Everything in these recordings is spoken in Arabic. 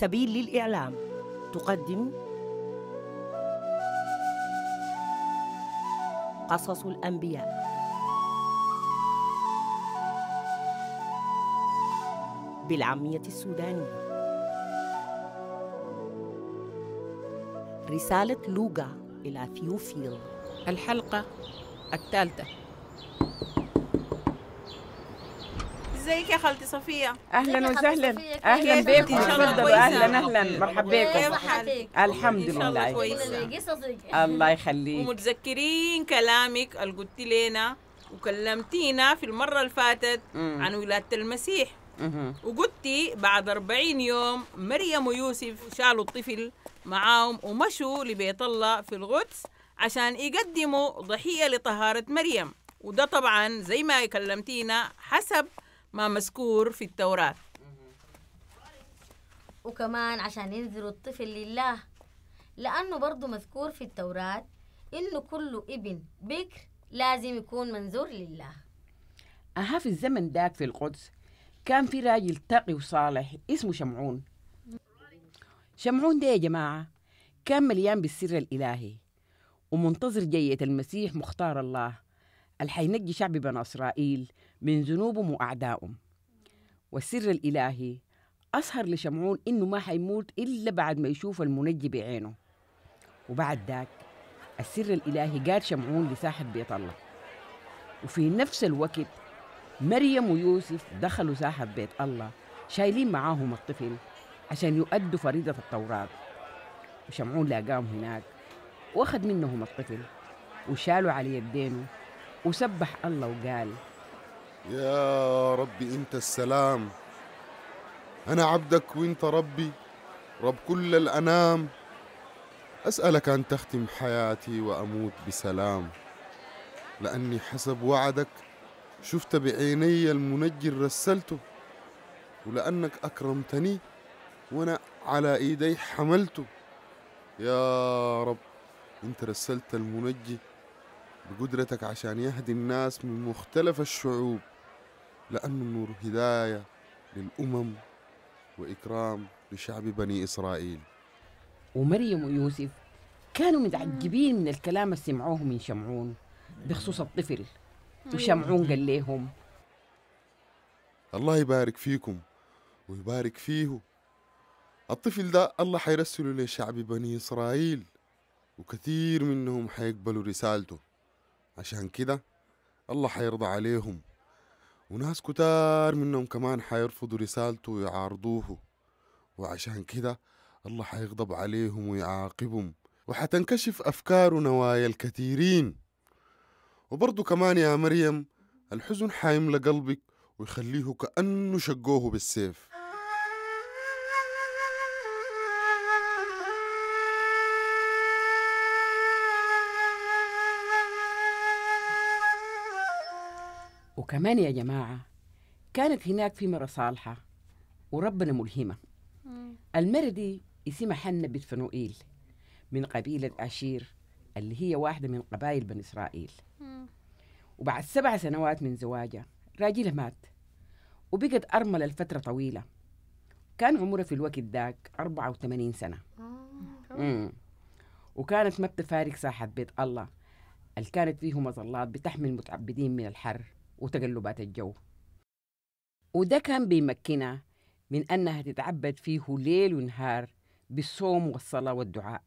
سبيل للإعلام تقدم قصص الأنبياء بالعامية السودانية رسالة لوغا إلى ثيوفيل الحلقة الثالثة ازيك يا خالتي صفيه اهلا وسهلا اهلا بيكم تفضلوا اهلا اهلا مرحبا بيكم الحمد لله الله يخليك ومتذكرين كلامك اللي قلتي لنا وكلمتينا في المره اللي فاتت عن ولاده المسيح وقلتي بعد 40 يوم مريم ويوسف شالوا الطفل معاهم ومشوا لبيت الله في القدس عشان يقدموا ضحيه لطهاره مريم وده طبعا زي ما كلمتينا حسب ما مذكور في التوراة وكمان عشان ينذروا الطفل لله لأنه برضو مذكور في التوراة إنه كل ابن بكر لازم يكون منذور لله أها في الزمن داك في القدس كان في راجل تقي وصالح اسمه شمعون شمعون ده يا جماعة كان مليان بالسر الإلهي ومنتظر جية المسيح مختار الله اللي شعب شعبي بني إسرائيل من ذنوبهم وأعدائهم والسر الإلهي أصهر لشمعون إنه ما حيموت إلا بعد ما يشوف المنجي بعينه وبعد ذاك السر الإلهي قال شمعون لساحب بيت الله وفي نفس الوقت مريم ويوسف دخلوا ساحب بيت الله شايلين معاهم الطفل عشان يؤدوا فريضة التوراة وشمعون لاقاهم هناك واخذ منهم الطفل وشالوا على يدينه وسبح الله وقال يا ربي انت السلام انا عبدك وانت ربي رب كل الانام اسالك ان تختم حياتي واموت بسلام لاني حسب وعدك شفت بعيني المنجي رسلته ولانك اكرمتني وانا على ايدي حملته يا رب انت رسلت المنجي بقدرتك عشان يهدي الناس من مختلف الشعوب لأن النور هداية للأمم وإكرام لشعب بني إسرائيل ومريم ويوسف كانوا متعجبين من الكلام اللي سمعوه من شمعون بخصوص الطفل وشمعون قال لهم الله يبارك فيكم ويبارك فيه الطفل ده الله حيرسله لشعب بني إسرائيل وكثير منهم حيقبلوا رسالته عشان كده الله حيرضى عليهم وناس كتار منهم كمان حيرفضوا رسالته ويعارضوه وعشان كده الله حيغضب عليهم ويعاقبهم وحتنكشف أفكار ونوايا الكثيرين وبرضو كمان يا مريم الحزن حيملى قلبك ويخليه كأنه شقوه بالسيف وكمان يا جماعة كانت هناك في مرة صالحة وربنا ملهمة المرة دي اسمها حنة بنت فنوئيل من قبيلة أشير اللي هي واحدة من قبائل بني إسرائيل وبعد سبع سنوات من زواجها راجلها مات وبقت أرملة لفترة طويلة كان عمرها في الوقت داك 84 سنة آه، وكانت ما بتفارق ساحة بيت الله اللي كانت فيه مظلات بتحمي المتعبدين من الحر وتقلبات الجو وده كان بيمكنها من أنها تتعبد فيه ليل ونهار بالصوم والصلاة والدعاء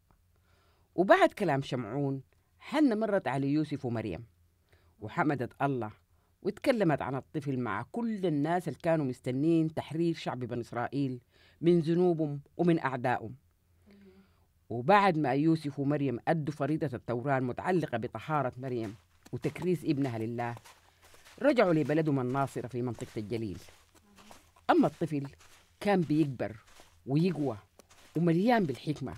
وبعد كلام شمعون حنا مرت على يوسف ومريم وحمدت الله وتكلمت عن الطفل مع كل الناس اللي كانوا مستنين تحرير شعب بني إسرائيل من ذنوبهم ومن أعدائهم وبعد ما يوسف ومريم أدوا فريضة التوراة المتعلقة بطهارة مريم وتكريس ابنها لله رجعوا لبلدهم الناصرة في منطقة الجليل أما الطفل كان بيكبر ويقوى ومليان بالحكمة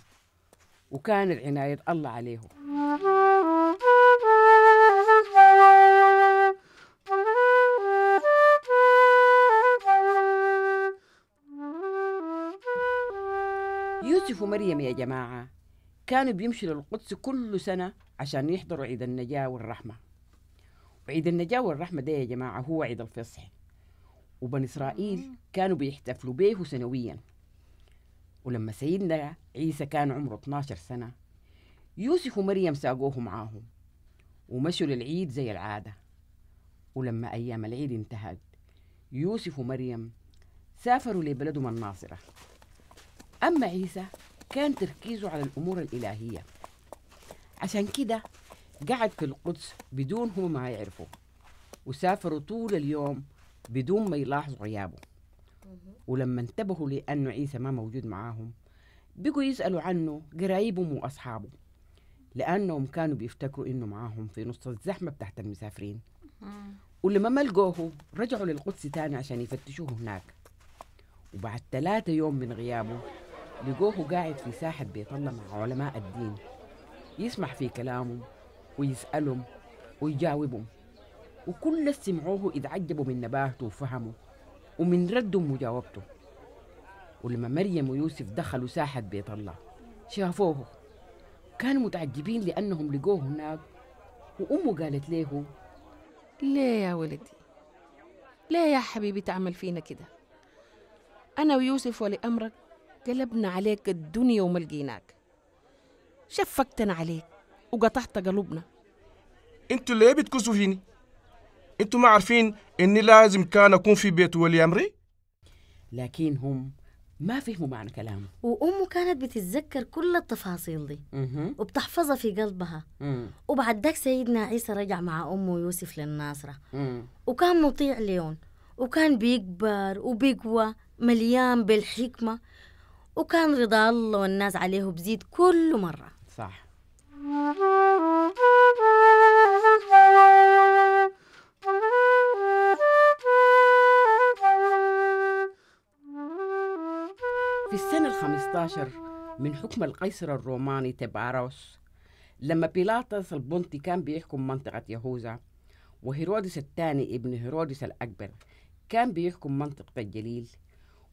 وكانت عناية الله عليه يوسف ومريم يا جماعة كانوا بيمشوا للقدس كل سنة عشان يحضروا عيد النجاة والرحمة عيد النجاة والرحمة ده يا جماعة هو عيد الفصح وبني إسرائيل كانوا بيحتفلوا به سنويا ولما سيدنا عيسى كان عمره 12 سنة يوسف ومريم ساقوه معاهم ومشوا للعيد زي العادة ولما أيام العيد انتهت يوسف ومريم سافروا لبلدهم الناصرة أما عيسى كان تركيزه على الأمور الإلهية عشان كده قعد في القدس بدون هم ما يعرفوا وسافروا طول اليوم بدون ما يلاحظوا غيابه ولما انتبهوا لأنه عيسى ما موجود معاهم بقوا يسألوا عنه قرايبهم وأصحابه لأنهم كانوا بيفتكروا إنه معاهم في نص الزحمة بتاعت المسافرين ولما ما لقوه رجعوا للقدس تاني عشان يفتشوه هناك وبعد ثلاثة يوم من غيابه لقوه قاعد في ساحة بيطلع مع علماء الدين يسمح في كلامه ويسألهم ويجاوبهم وكل سمعوه اتعجبوا من نباهته وفهمه ومن ردهم وجاوبته ولما مريم ويوسف دخلوا ساحة بيت الله شافوه كانوا متعجبين لأنهم لقوه هناك وأمه قالت له ليه يا ولدي ليه يا حبيبي تعمل فينا كده أنا ويوسف ولأمرك قلبنا عليك الدنيا وما لقيناك شفقتنا عليك وقطعت قلوبنا انتوا ليه بتكسوا فيني انتوا ما عارفين اني لازم كان اكون في بيت ولي امري لكن هم ما فهموا معنى كلامه وأمه كانت بتتذكر كل التفاصيل دي وبتحفظها في قلبها وبعد ذاك سيدنا عيسى رجع مع أمه يوسف للناصرة وكان مطيع ليون وكان بيكبر وبيقوى مليان بالحكمة وكان رضا الله والناس عليه بزيد كل مرة صح في السنة الخامسة عشر من حكم القيصر الروماني تباروس لما بيلاطس البنطي كان بيحكم منطقة يهوذا وهيرودس الثاني ابن هيرودس الأكبر كان بيحكم منطقة الجليل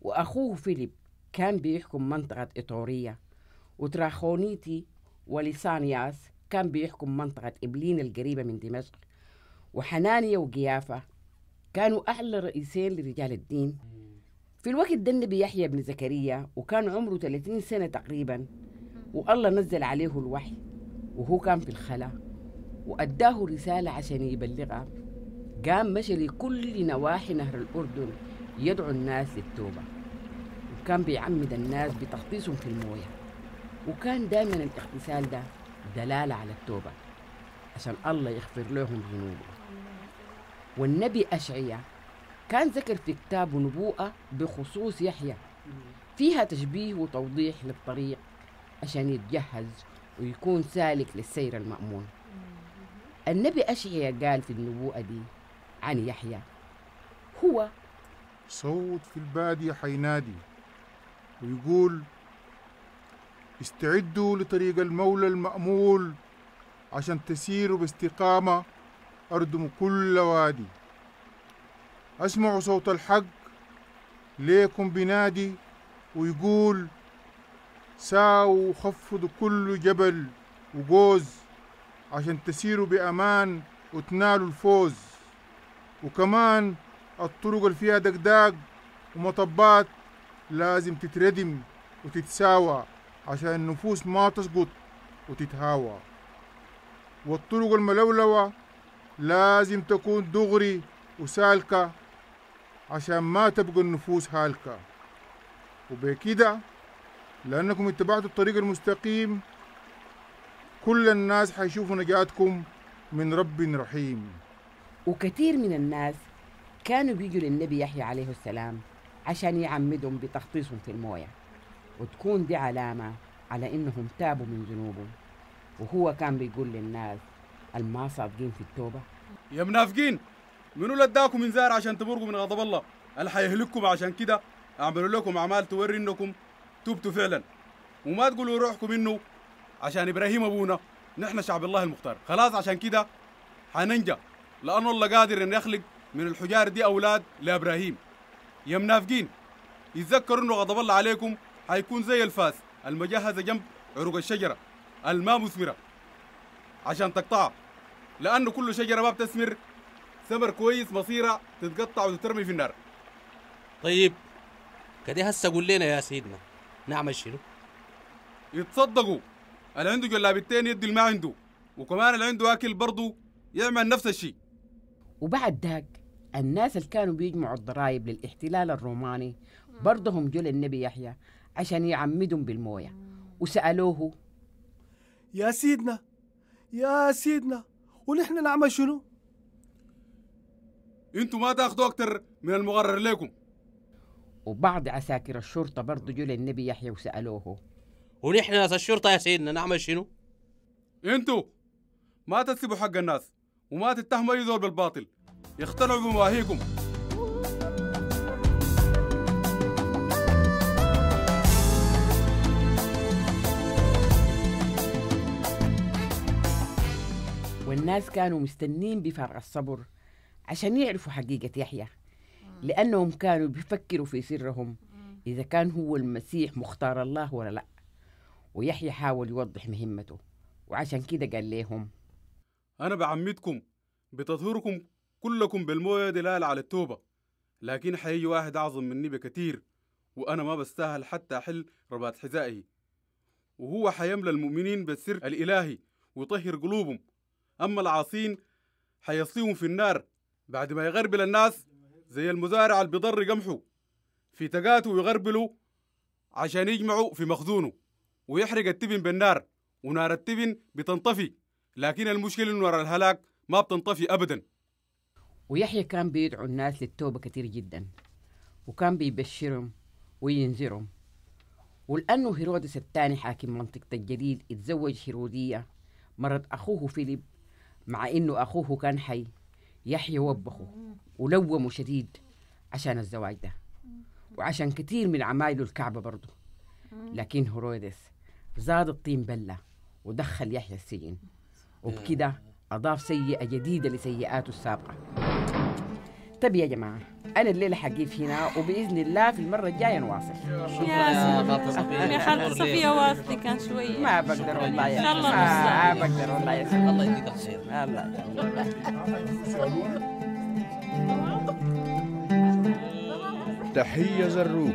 وأخوه فيليب كان بيحكم منطقة إيطورية وتراخونيتي ولسانياس كان بيحكم منطقة إبلين القريبة من دمشق وحنانية وقيافة كانوا أعلى رئيسين لرجال الدين في الوقت ده النبي يحيى بن زكريا وكان عمره 30 سنة تقريبا والله نزل عليه الوحي وهو كان في الخلا وأداه رسالة عشان يبلغها قام مشى لكل نواحي نهر الأردن يدعو الناس للتوبة وكان بيعمد الناس بتخطيصهم في المويه وكان دائما الاغتسال ده دلالة على التوبة عشان الله يغفر لهم ذنوبهم والنبي أشعية كان ذكر في كتابه نبوءة بخصوص يحيى فيها تشبيه وتوضيح للطريق عشان يتجهز ويكون سالك للسير المأمون النبي أشعيا قال في النبوءة دي عن يحيى هو صوت في البادية حينادي ويقول استعدوا لطريق المولى المأمول عشان تسيروا باستقامة أردم كل وادي أسمعوا صوت الحق ليكم بنادي ويقول ساووا وخفضوا كل جبل وجوز عشان تسيروا بأمان وتنالوا الفوز وكمان الطرق اللي فيها دقداق ومطبات لازم تتردم وتتساوى عشان النفوس ما تسقط وتتهاوى والطرق الملولوة لازم تكون دغري وسالكة عشان ما تبقى النفوس هالكة وبكده لأنكم اتبعتوا الطريق المستقيم كل الناس حيشوفوا نجاتكم من رب رحيم وكثير من الناس كانوا بيجوا للنبي يحيى عليه السلام عشان يعمدهم بتخطيصهم في المويه وتكون دي علامة على إنهم تابوا من ذنوبهم وهو كان بيقول للناس الما صادقين في التوبة يا منافقين منو لداكم من زار عشان تبرقوا من غضب الله هل حيهلككم عشان كده أعملوا لكم أعمال توري إنكم تبتوا فعلا وما تقولوا روحكم إنه عشان إبراهيم أبونا نحن شعب الله المختار خلاص عشان كده حننجى لأن الله قادر إنه يخلق من الحجار دي أولاد لإبراهيم يا منافقين يتذكروا إنه غضب الله عليكم حيكون زي الفاس المجهزة جنب عروق الشجرة الما مثمرة عشان تقطعها لأنه كل شجرة ما بتثمر ثمر كويس مصيرة تتقطع وتترمي في النار طيب كده هسه قول لنا يا سيدنا نعمل شنو؟ يتصدقوا اللي عنده جلابتين يدي اللي ما عنده وكمان اللي عنده اكل برضه يعمل نفس الشيء وبعد ذاك الناس اللي كانوا بيجمعوا الضرائب للاحتلال الروماني برضهم جل النبي يحيى عشان يعمدهم بالمويه وسالوه يا سيدنا يا سيدنا ونحن نعمل شنو؟ انتوا ما تاخدوا اكتر من المقرر لكم وبعض عساكر الشرطة برضه جوا للنبي يحيى وسألوه ونحن ناس الشرطة يا سيدنا نعمل شنو؟ انتوا ما تكسبوا حق الناس وما تتهموا اي ذول بالباطل يخترعوا بمواهيكم الناس كانوا مستنين بفارغ الصبر عشان يعرفوا حقيقة يحيى لأنهم كانوا بيفكروا في سرهم إذا كان هو المسيح مختار الله ولا لأ ويحيى حاول يوضح مهمته وعشان كده قال لهم أنا بعمدكم بتطهيركم كلكم بالموية دلالة على التوبة لكن حيجي واحد أعظم مني بكثير وأنا ما بستاهل حتى أحل رباط حذائه وهو حيملى المؤمنين بالسر الإلهي ويطهر قلوبهم أما العاصين حيصيهم في النار بعد ما يغربل الناس زي المزارع اللي بيضر قمحه في تقاته ويغربلوا عشان يجمعوا في مخزونه ويحرق التبن بالنار ونار التبن بتنطفي لكن المشكلة إنه نار الهلاك ما بتنطفي أبدا ويحيى كان بيدعو الناس للتوبة كتير جدا وكان بيبشرهم وينذرهم ولأنه هيرودس الثاني حاكم منطقة الجليل اتزوج هيرودية مرض أخوه فيليب مع انه اخوه كان حي يحيى وبخه ولومه شديد عشان الزواج ده وعشان كتير من عمايله الكعبة برضه لكن هيرودس زاد الطين بلة ودخل يحيى السجن وبكده أضاف سيئة جديدة لسيئاته السابقة طب يا جماعه انا الليله حقيف هنا وباذن الله في المره الجايه نواصل يا خالتي صفيه واصله كان شويه ما بقدر والله يا ما بقدر والله يا الله يديك الخير الله تحيه زروب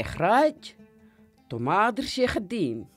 إخراج Tomaders je gedien.